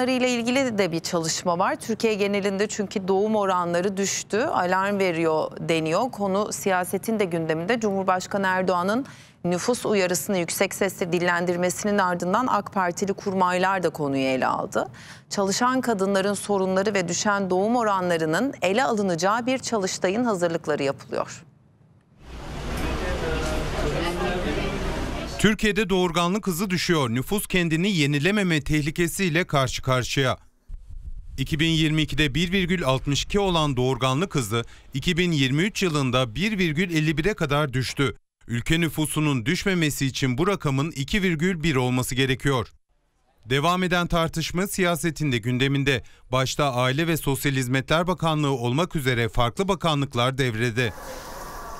ile ilgili de bir çalışma var. Türkiye genelinde çünkü doğum oranları düştü, alarm veriyor deniyor. Konu siyasetin de gündeminde. Cumhurbaşkanı Erdoğan'ın nüfus uyarısını yüksek sesle dillendirmesinin ardından AK Partili kurmaylar da konuyu ele aldı. Çalışan kadınların sorunları ve düşen doğum oranlarının ele alınacağı bir çalıştayın hazırlıkları yapılıyor. Türkiye'de doğurganlık hızı düşüyor. Nüfus kendini yenilememe tehlikesiyle karşı karşıya. 2022'de 1,62 olan doğurganlık hızı 2023 yılında 1,51'e kadar düştü. Ülke nüfusunun düşmemesi için bu rakamın 2,1 olması gerekiyor. Devam eden tartışma siyasetinde gündeminde. Başta Aile ve Sosyal Hizmetler Bakanlığı olmak üzere farklı bakanlıklar devrede.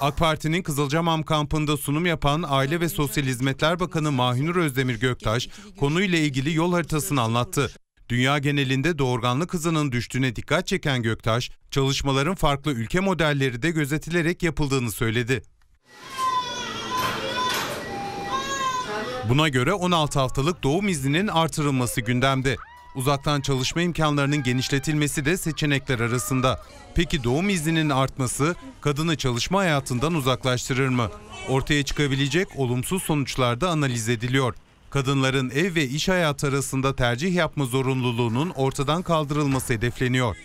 AK Parti'nin Kızılcamam kampında sunum yapan Aile ve Sosyal Hizmetler Bakanı Mahinur Özdemir Göktaş konuyla ilgili yol haritasını anlattı. Dünya genelinde doğurganlık hızının düştüğüne dikkat çeken Göktaş, çalışmaların farklı ülke modelleri de gözetilerek yapıldığını söyledi. Buna göre 16 haftalık doğum izninin artırılması gündemde. Uzaktan çalışma imkanlarının genişletilmesi de seçenekler arasında. Peki doğum izninin artması kadını çalışma hayatından uzaklaştırır mı? Ortaya çıkabilecek olumsuz sonuçlar da analiz ediliyor. Kadınların ev ve iş hayatı arasında tercih yapma zorunluluğunun ortadan kaldırılması hedefleniyor.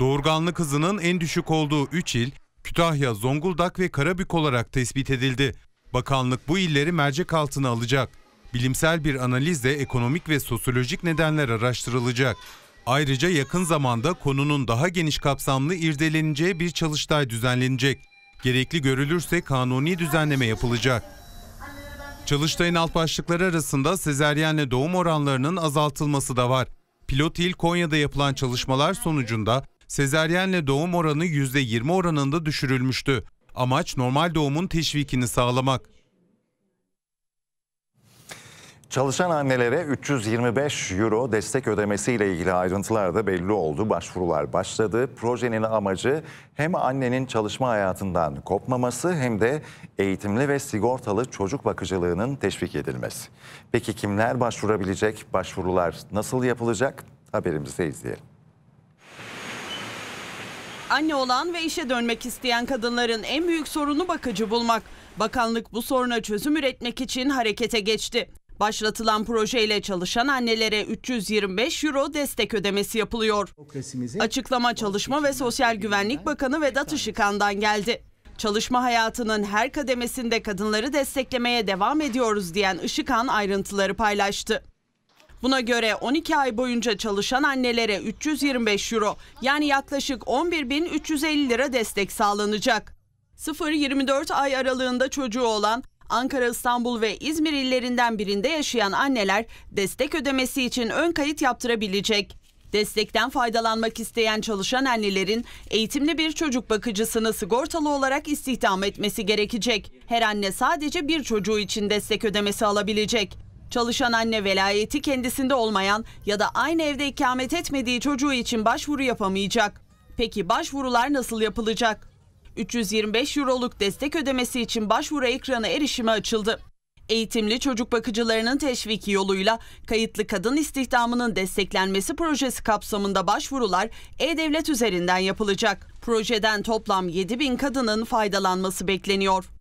Doğurganlık hızının en düşük olduğu 3 il Kütahya, Zonguldak ve Karabük olarak tespit edildi. Bakanlık bu illeri mercek altına alacak bilimsel bir analizle ekonomik ve sosyolojik nedenler araştırılacak. Ayrıca yakın zamanda konunun daha geniş kapsamlı irdeleneceği bir çalıştay düzenlenecek. Gerekli görülürse kanuni düzenleme yapılacak. Çalıştay'ın alt başlıkları arasında sezeryenle doğum oranlarının azaltılması da var. Pilot il Konya'da yapılan çalışmalar sonucunda sezeryenle doğum oranı %20 oranında düşürülmüştü. Amaç normal doğumun teşvikini sağlamak. Çalışan annelere 325 euro destek ödemesiyle ilgili ayrıntılar da belli oldu. Başvurular başladı. Projenin amacı hem annenin çalışma hayatından kopmaması hem de eğitimli ve sigortalı çocuk bakıcılığının teşvik edilmesi. Peki kimler başvurabilecek? Başvurular nasıl yapılacak? Haberimizde izleyelim. Anne olan ve işe dönmek isteyen kadınların en büyük sorunu bakıcı bulmak. Bakanlık bu soruna çözüm üretmek için harekete geçti. Başlatılan projeyle çalışan annelere 325 euro destek ödemesi yapılıyor. Açıklama Çalışma ve Sosyal Güvenlik Bakanı Vedat Işıkhan'dan geldi. Çalışma hayatının her kademesinde kadınları desteklemeye devam ediyoruz diyen Işıkhan ayrıntıları paylaştı. Buna göre 12 ay boyunca çalışan annelere 325 euro yani yaklaşık 11.350 lira destek sağlanacak. 0-24 ay aralığında çocuğu olan Ankara, İstanbul ve İzmir illerinden birinde yaşayan anneler destek ödemesi için ön kayıt yaptırabilecek. Destekten faydalanmak isteyen çalışan annelerin eğitimli bir çocuk bakıcısını sigortalı olarak istihdam etmesi gerekecek. Her anne sadece bir çocuğu için destek ödemesi alabilecek. Çalışan anne velayeti kendisinde olmayan ya da aynı evde ikamet etmediği çocuğu için başvuru yapamayacak. Peki başvurular nasıl yapılacak? 325 euroluk destek ödemesi için başvuru ekranı erişime açıldı. Eğitimli çocuk bakıcılarının teşviki yoluyla kayıtlı kadın istihdamının desteklenmesi projesi kapsamında başvurular e-devlet üzerinden yapılacak. Projeden toplam 7 bin kadının faydalanması bekleniyor.